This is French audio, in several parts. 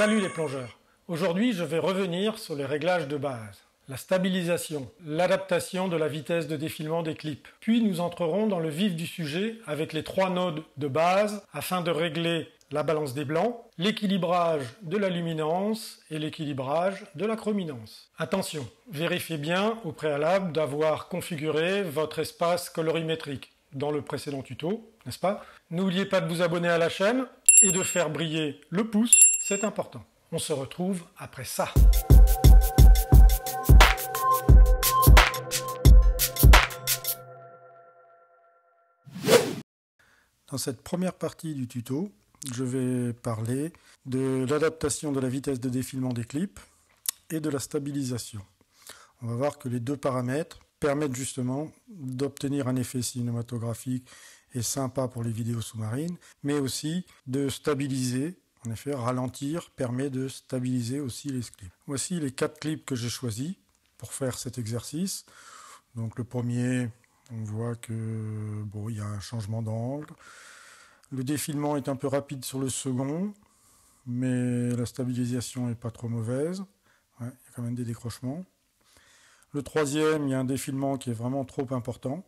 Salut les plongeurs Aujourd'hui, je vais revenir sur les réglages de base, la stabilisation, l'adaptation de la vitesse de défilement des clips. Puis nous entrerons dans le vif du sujet avec les trois nodes de base afin de régler la balance des blancs, l'équilibrage de la luminance et l'équilibrage de la chrominance. Attention, vérifiez bien au préalable d'avoir configuré votre espace colorimétrique dans le précédent tuto, n'est-ce pas N'oubliez pas de vous abonner à la chaîne et de faire briller le pouce c'est important. On se retrouve après ça. Dans cette première partie du tuto, je vais parler de l'adaptation de la vitesse de défilement des clips et de la stabilisation. On va voir que les deux paramètres permettent justement d'obtenir un effet cinématographique et sympa pour les vidéos sous-marines, mais aussi de stabiliser en effet, ralentir permet de stabiliser aussi les clips. Voici les quatre clips que j'ai choisis pour faire cet exercice. Donc le premier, on voit que bon, il y a un changement d'angle. Le défilement est un peu rapide sur le second, mais la stabilisation n'est pas trop mauvaise. il y a quand même des décrochements. Le troisième, il y a un défilement qui est vraiment trop important.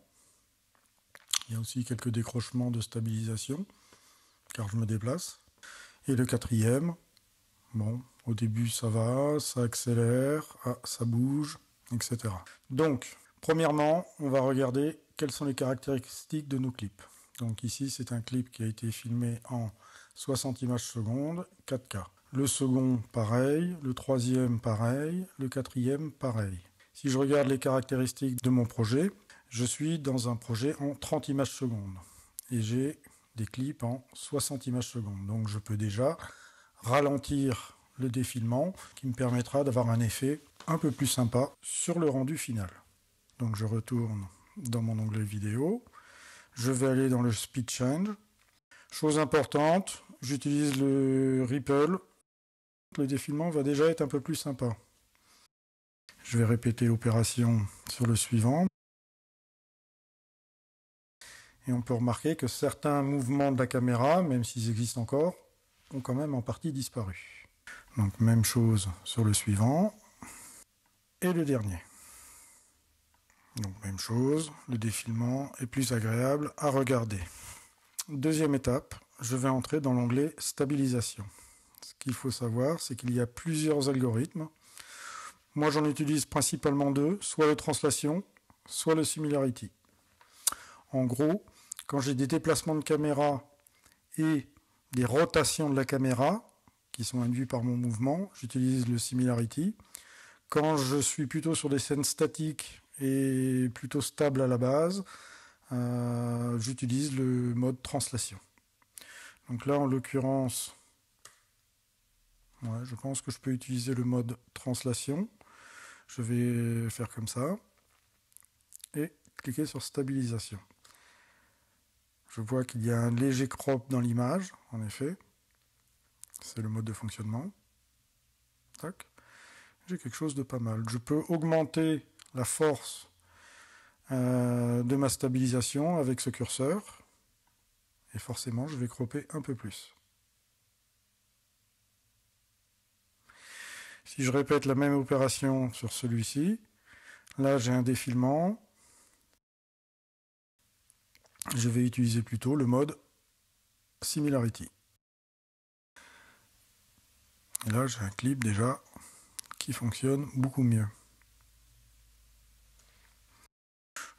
Il y a aussi quelques décrochements de stabilisation, car je me déplace. Et le quatrième, bon, au début ça va, ça accélère, ah, ça bouge, etc. Donc, premièrement, on va regarder quelles sont les caractéristiques de nos clips. Donc ici, c'est un clip qui a été filmé en 60 images secondes, 4K. Le second, pareil. Le troisième, pareil. Le quatrième, pareil. Si je regarde les caractéristiques de mon projet, je suis dans un projet en 30 images secondes. Et j'ai des clips en 60 images secondes. Donc je peux déjà ralentir le défilement qui me permettra d'avoir un effet un peu plus sympa sur le rendu final. Donc je retourne dans mon onglet vidéo, je vais aller dans le speed change. Chose importante, j'utilise le ripple. Le défilement va déjà être un peu plus sympa. Je vais répéter l'opération sur le suivant. Et on peut remarquer que certains mouvements de la caméra, même s'ils existent encore, ont quand même en partie disparu. Donc même chose sur le suivant et le dernier. Donc même chose, le défilement est plus agréable à regarder. Deuxième étape, je vais entrer dans l'onglet stabilisation. Ce qu'il faut savoir, c'est qu'il y a plusieurs algorithmes. Moi j'en utilise principalement deux, soit le translation, soit le similarity. En gros, quand j'ai des déplacements de caméra et des rotations de la caméra, qui sont induits par mon mouvement, j'utilise le similarity. Quand je suis plutôt sur des scènes statiques et plutôt stables à la base, euh, j'utilise le mode translation. Donc là, en l'occurrence, je pense que je peux utiliser le mode translation. Je vais faire comme ça et cliquer sur stabilisation. Je vois qu'il y a un léger crop dans l'image, en effet. C'est le mode de fonctionnement. J'ai quelque chose de pas mal. Je peux augmenter la force euh, de ma stabilisation avec ce curseur. Et forcément, je vais cropper un peu plus. Si je répète la même opération sur celui-ci, là j'ai un défilement, je vais utiliser plutôt le mode Similarity. là, j'ai un clip déjà qui fonctionne beaucoup mieux.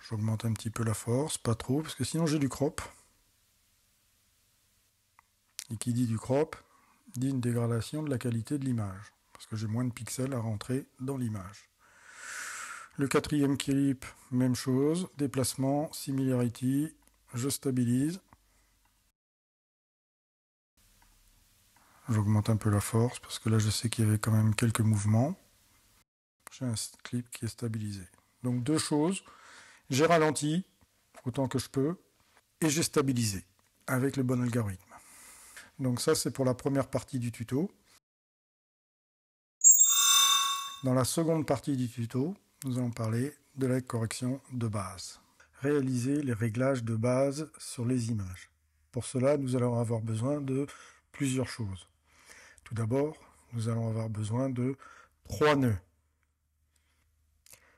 J'augmente un petit peu la force, pas trop, parce que sinon j'ai du crop. Et qui dit du crop, dit une dégradation de la qualité de l'image, parce que j'ai moins de pixels à rentrer dans l'image. Le quatrième clip, même chose, déplacement, similarity, je stabilise. J'augmente un peu la force parce que là je sais qu'il y avait quand même quelques mouvements. J'ai un clip qui est stabilisé. Donc deux choses. J'ai ralenti autant que je peux et j'ai stabilisé avec le bon algorithme. Donc ça c'est pour la première partie du tuto. Dans la seconde partie du tuto, nous allons parler de la correction de base réaliser les réglages de base sur les images. Pour cela, nous allons avoir besoin de plusieurs choses. Tout d'abord, nous allons avoir besoin de trois nœuds.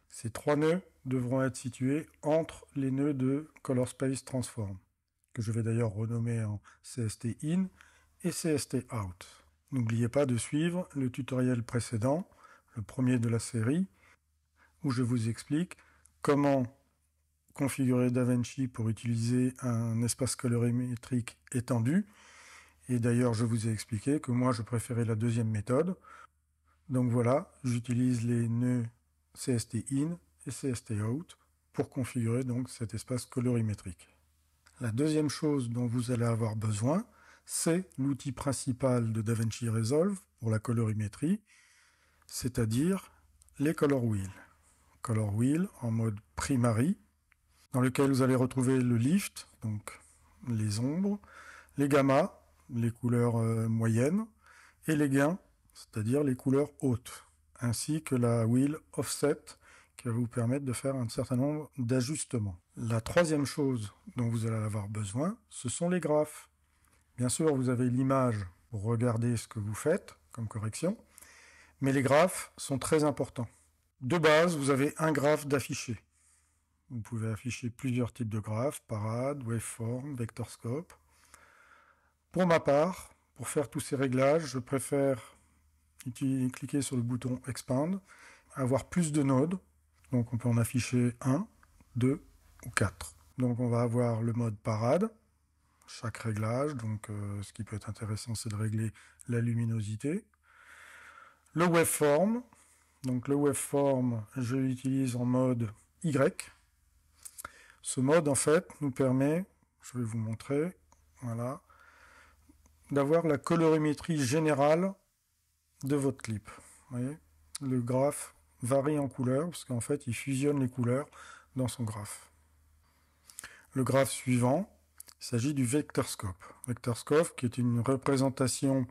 Ces trois nœuds devront être situés entre les nœuds de Color Space Transform, que je vais d'ailleurs renommer en CST In et CST Out. N'oubliez pas de suivre le tutoriel précédent, le premier de la série, où je vous explique comment configurer DaVinci pour utiliser un espace colorimétrique étendu. Et d'ailleurs, je vous ai expliqué que moi, je préférais la deuxième méthode. Donc voilà, j'utilise les nœuds CST in et CST out pour configurer donc cet espace colorimétrique. La deuxième chose dont vous allez avoir besoin, c'est l'outil principal de DaVinci Resolve pour la colorimétrie, c'est-à-dire les color wheels. Color wheel en mode primary dans lequel vous allez retrouver le lift, donc les ombres, les gammas, les couleurs euh, moyennes, et les gains, c'est-à-dire les couleurs hautes, ainsi que la wheel offset, qui va vous permettre de faire un certain nombre d'ajustements. La troisième chose dont vous allez avoir besoin, ce sont les graphes. Bien sûr, vous avez l'image pour regarder ce que vous faites comme correction, mais les graphes sont très importants. De base, vous avez un graphe d'affiché. Vous pouvez afficher plusieurs types de graphes, parade, waveform, Vectorscope. Pour ma part, pour faire tous ces réglages, je préfère cliquer sur le bouton Expand, avoir plus de nodes. Donc on peut en afficher 1, 2 ou 4. Donc on va avoir le mode parade, chaque réglage. Donc euh, ce qui peut être intéressant, c'est de régler la luminosité. Le waveform. Donc le waveform, je l'utilise en mode Y. Ce mode, en fait, nous permet, je vais vous montrer, voilà, d'avoir la colorimétrie générale de votre clip. le graphe varie en couleur parce qu'en fait, il fusionne les couleurs dans son graphe. Le graphe suivant, il s'agit du vectorscope. Vectorscope qui est une représentation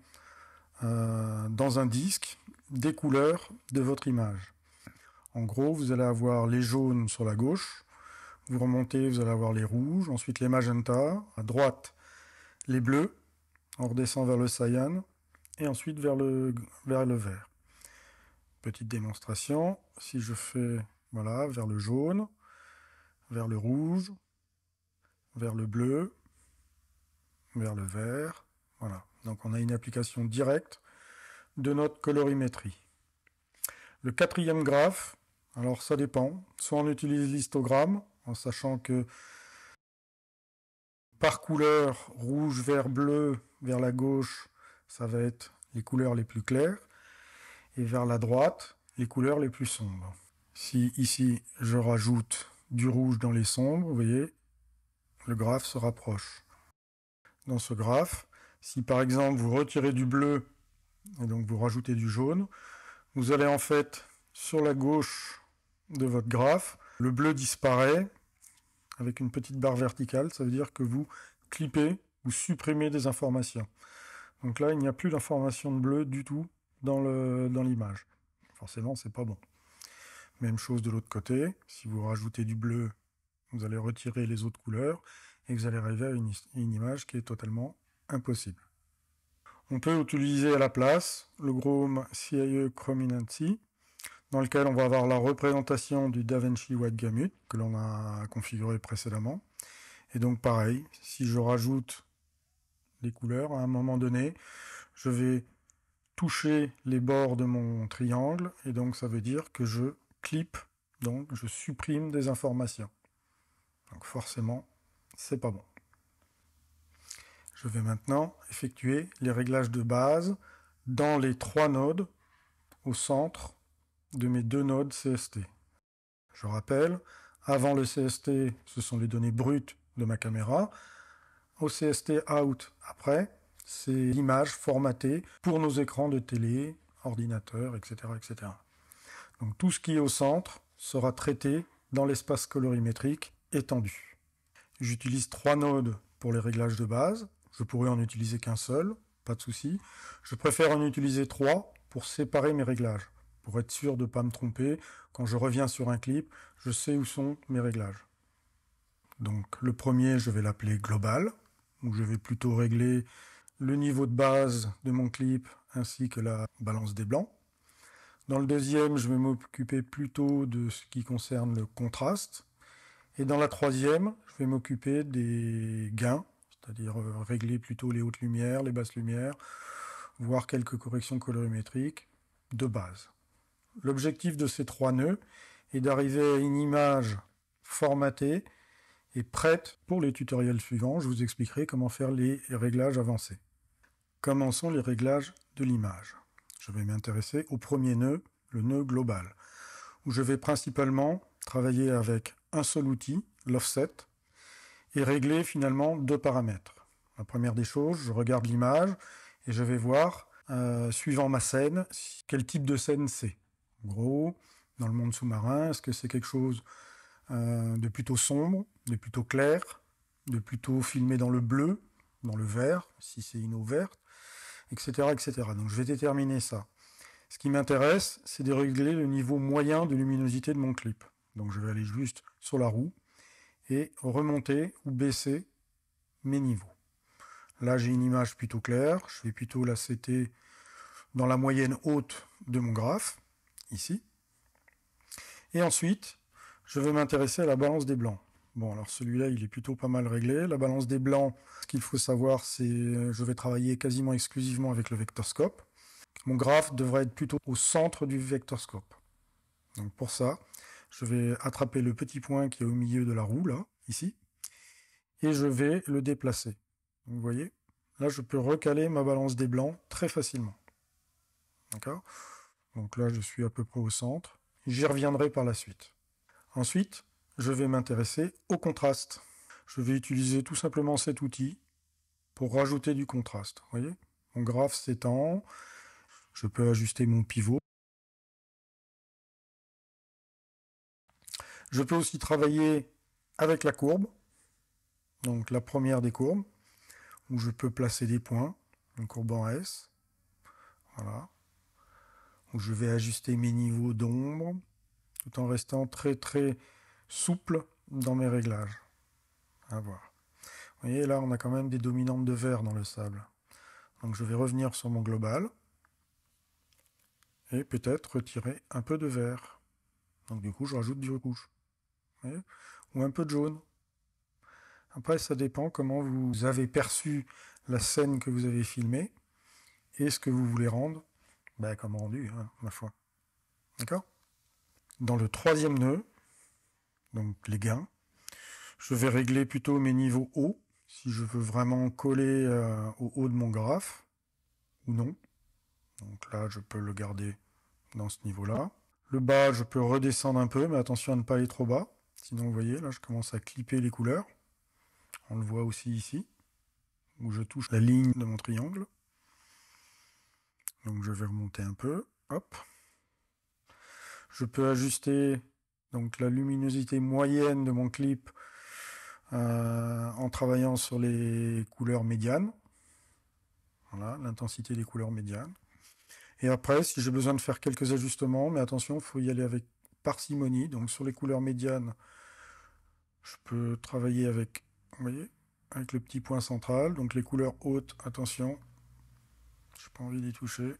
euh, dans un disque des couleurs de votre image. En gros, vous allez avoir les jaunes sur la gauche, vous remontez, vous allez avoir les rouges, ensuite les magenta, à droite les bleus, on redescend vers le cyan, et ensuite vers le, vers le vert. Petite démonstration, si je fais, voilà, vers le jaune, vers le rouge, vers le bleu, vers le vert, voilà. Donc on a une application directe de notre colorimétrie. Le quatrième graphe, alors ça dépend, soit on utilise l'histogramme, en sachant que par couleur, rouge, vert, bleu, vers la gauche, ça va être les couleurs les plus claires, et vers la droite, les couleurs les plus sombres. Si ici je rajoute du rouge dans les sombres, vous voyez, le graphe se rapproche. Dans ce graphe, si par exemple vous retirez du bleu et donc vous rajoutez du jaune, vous allez en fait sur la gauche de votre graphe le bleu disparaît avec une petite barre verticale. Ça veut dire que vous clippez ou supprimez des informations. Donc là, il n'y a plus d'information de bleu du tout dans l'image. Forcément, Forcément, c'est pas bon. Même chose de l'autre côté. Si vous rajoutez du bleu, vous allez retirer les autres couleurs et vous allez arriver à une, image qui est totalement impossible. On peut utiliser à la place le Chrome CIE Chrominancy dans lequel on va avoir la représentation du DaVinci Gamut que l'on a configuré précédemment. Et donc pareil, si je rajoute des couleurs, à un moment donné, je vais toucher les bords de mon triangle, et donc ça veut dire que je clip, donc je supprime des informations. Donc forcément, c'est pas bon. Je vais maintenant effectuer les réglages de base dans les trois nodes au centre de mes deux nodes CST. Je rappelle, avant le CST, ce sont les données brutes de ma caméra. Au CST out après, c'est l'image formatée pour nos écrans de télé, ordinateur, etc., etc. Donc tout ce qui est au centre sera traité dans l'espace colorimétrique étendu. J'utilise trois nodes pour les réglages de base. Je pourrais en utiliser qu'un seul, pas de souci. Je préfère en utiliser trois pour séparer mes réglages pour être sûr de ne pas me tromper. Quand je reviens sur un clip, je sais où sont mes réglages. Donc le premier, je vais l'appeler global, où je vais plutôt régler le niveau de base de mon clip ainsi que la balance des blancs. Dans le deuxième, je vais m'occuper plutôt de ce qui concerne le contraste. Et dans la troisième, je vais m'occuper des gains, c'est-à-dire euh, régler plutôt les hautes lumières, les basses lumières, voire quelques corrections colorimétriques de base. L'objectif de ces trois nœuds est d'arriver à une image formatée et prête pour les tutoriels suivants. Je vous expliquerai comment faire les réglages avancés. Commençons les réglages de l'image. Je vais m'intéresser au premier nœud, le nœud global, où je vais principalement travailler avec un seul outil, l'offset, et régler finalement deux paramètres. La première des choses, je regarde l'image et je vais voir, euh, suivant ma scène, quel type de scène c'est gros, dans le monde sous-marin, est-ce que c'est quelque chose euh, de plutôt sombre, de plutôt clair, de plutôt filmé dans le bleu, dans le vert, si c'est une eau verte, etc., etc. Donc je vais déterminer ça. Ce qui m'intéresse, c'est de régler le niveau moyen de luminosité de mon clip. Donc je vais aller juste sur la roue et remonter ou baisser mes niveaux. Là, j'ai une image plutôt claire. Je vais plutôt la CT dans la moyenne haute de mon graphe ici. Et ensuite, je vais m'intéresser à la balance des blancs. Bon, alors celui-là, il est plutôt pas mal réglé. La balance des blancs, ce qu'il faut savoir, c'est euh, je vais travailler quasiment exclusivement avec le vectorscope. Mon graphe devrait être plutôt au centre du vectorscope. Donc pour ça, je vais attraper le petit point qui est au milieu de la roue, là, ici, et je vais le déplacer. Vous voyez Là, je peux recaler ma balance des blancs très facilement. D'accord donc là, je suis à peu près au centre. J'y reviendrai par la suite. Ensuite, je vais m'intéresser au contraste. Je vais utiliser tout simplement cet outil pour rajouter du contraste. Vous voyez Mon graphe s'étend. Je peux ajuster mon pivot. Je peux aussi travailler avec la courbe. Donc la première des courbes, où je peux placer des points, une courbe en S. Voilà où je vais ajuster mes niveaux d'ombre tout en restant très très souple dans mes réglages. À voir. Vous voyez, là, on a quand même des dominantes de vert dans le sable. Donc je vais revenir sur mon global et peut-être retirer un peu de vert. Donc du coup, je rajoute du rouge. Ou un peu de jaune. Après, ça dépend comment vous avez perçu la scène que vous avez filmée et ce que vous voulez rendre bah, comme rendu, hein, ma foi. D'accord Dans le troisième nœud, donc les gains, je vais régler plutôt mes niveaux hauts, si je veux vraiment coller euh, au haut de mon graphe, ou non. Donc là, je peux le garder dans ce niveau-là. Le bas, je peux redescendre un peu, mais attention à ne pas aller trop bas. Sinon, vous voyez, là, je commence à clipper les couleurs. On le voit aussi ici, où je touche la ligne de mon triangle. Donc je vais remonter un peu. Hop. Je peux ajuster donc la luminosité moyenne de mon clip euh, en travaillant sur les couleurs médianes. Voilà, l'intensité des couleurs médianes. Et après, si j'ai besoin de faire quelques ajustements, mais attention, il faut y aller avec parcimonie. Donc sur les couleurs médianes, je peux travailler avec, voyez, avec le petit point central. Donc les couleurs hautes, attention, je n'ai pas envie d'y toucher.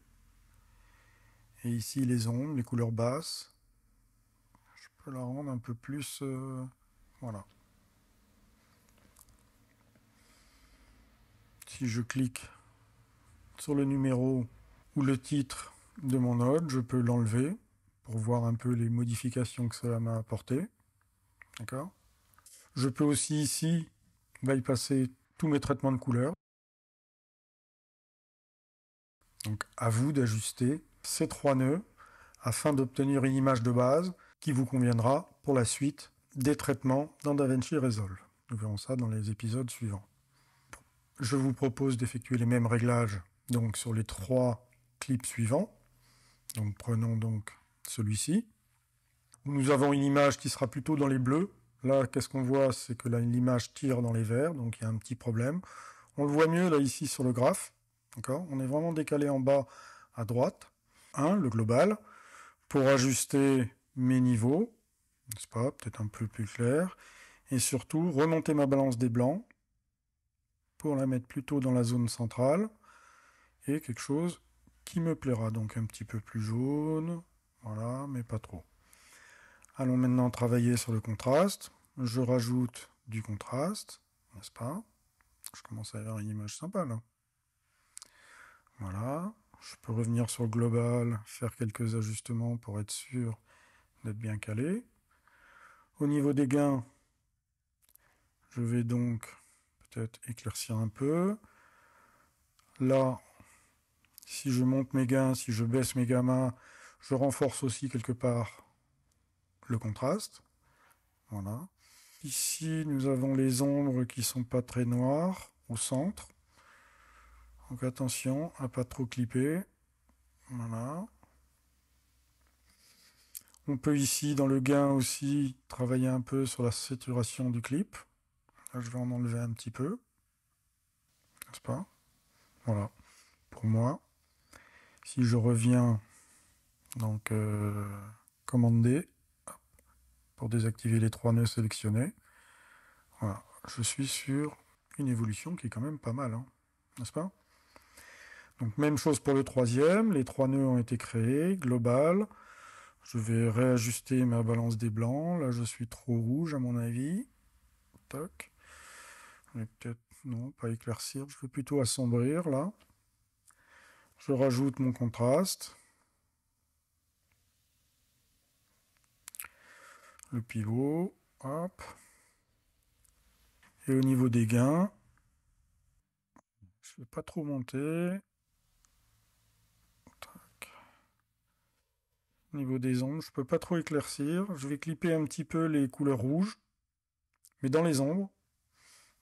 Et ici, les ondes, les couleurs basses. Je peux la rendre un peu plus... Euh, voilà. Si je clique sur le numéro ou le titre de mon node, je peux l'enlever pour voir un peu les modifications que cela m'a apporté. D'accord Je peux aussi ici bypasser tous mes traitements de couleurs. Donc à vous d'ajuster ces trois nœuds afin d'obtenir une image de base qui vous conviendra pour la suite des traitements dans DaVinci Resolve. Nous verrons ça dans les épisodes suivants. Je vous propose d'effectuer les mêmes réglages donc sur les trois clips suivants. Donc prenons donc celui-ci. Nous avons une image qui sera plutôt dans les bleus. Là, qu'est-ce qu'on voit C'est que l'image tire dans les verts, donc il y a un petit problème. On le voit mieux là ici sur le graphe. On est vraiment décalé en bas à droite. le global, pour ajuster mes niveaux, nest pas Peut-être un peu plus clair. Et surtout, remonter ma balance des blancs pour la mettre plutôt dans la zone centrale. Et quelque chose qui me plaira, donc un petit peu plus jaune. Voilà, mais pas trop. Allons maintenant travailler sur le contraste. Je rajoute du contraste, n'est-ce pas Je commence à avoir une image sympa là. Voilà. Je peux revenir sur le global, faire quelques ajustements pour être sûr d'être bien calé. Au niveau des gains, je vais donc peut-être éclaircir un peu. Là, si je monte mes gains, si je baisse mes gammas, je renforce aussi quelque part le contraste. Voilà. Ici, nous avons les ombres qui sont pas très noires au centre. Donc attention à pas trop clipper. Voilà. On peut ici, dans le gain aussi, travailler un peu sur la saturation du clip. Là, je vais en enlever un petit peu. N'est-ce pas Voilà, pour moi. Si je reviens, donc, euh, commander pour désactiver les trois nœuds sélectionnés. Voilà, je suis sur une évolution qui est quand même pas mal, hein. n'est-ce pas donc même chose pour le troisième, les trois nœuds ont été créés, global. Je vais réajuster ma balance des blancs, là je suis trop rouge à mon avis. Toc. peut-être, non, pas éclaircir, je vais plutôt assombrir là. Je rajoute mon contraste. Le pivot, hop. Et au niveau des gains, je ne vais pas trop monter. niveau des ombres. Je peux pas trop éclaircir. Je vais clipper un petit peu les couleurs rouges, mais dans les ombres.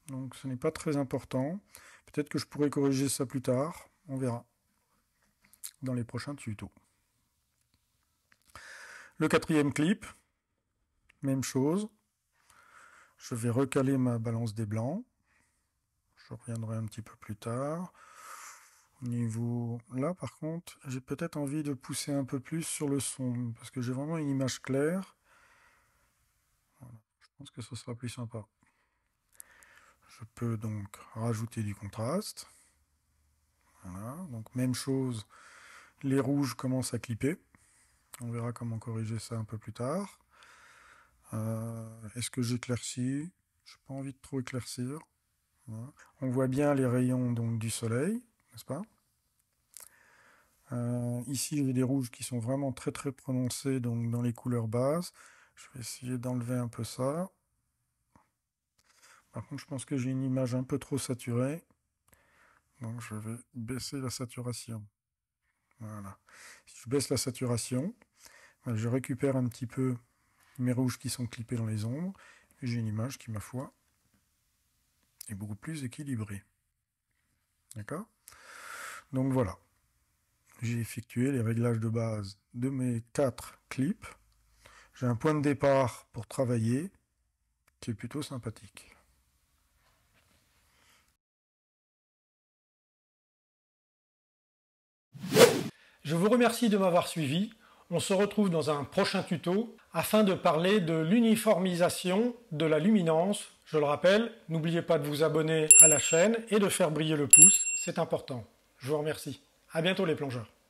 Donc ce n'est pas très important. Peut-être que je pourrais corriger ça plus tard. On verra dans les prochains tutos. Le quatrième clip, même chose. Je vais recaler ma balance des blancs. Je reviendrai un petit peu plus tard. Niveau là, par contre, j'ai peut-être envie de pousser un peu plus sur le son, parce que j'ai vraiment une image claire. Je pense que ce sera plus sympa. Je peux donc rajouter du contraste. Donc même chose, les rouges commencent à clipper. On verra comment corriger ça un peu plus tard. Euh, est-ce que j'éclaircis Je n'ai pas envie de trop éclaircir. On voit bien les rayons donc, du soleil ce pas euh, Ici, j'ai des rouges qui sont vraiment très très prononcés donc dans les couleurs bases. Je vais essayer d'enlever un peu ça. Par contre, je pense que j'ai une image un peu trop saturée. Donc, je vais baisser la saturation. Voilà. Si je baisse la saturation, ben, je récupère un petit peu mes rouges qui sont clippés dans les ombres. Et j'ai une image qui, ma foi, est beaucoup plus équilibrée. D'accord donc voilà, j'ai effectué les réglages de base de mes quatre clips. J'ai un point de départ pour travailler qui est plutôt sympathique. Je vous remercie de m'avoir suivi. On se retrouve dans un prochain tuto afin de parler de l'uniformisation de la luminance. Je le rappelle, n'oubliez pas de vous abonner à la chaîne et de faire briller le pouce, c'est important. Je vous remercie. À bientôt les plongeurs.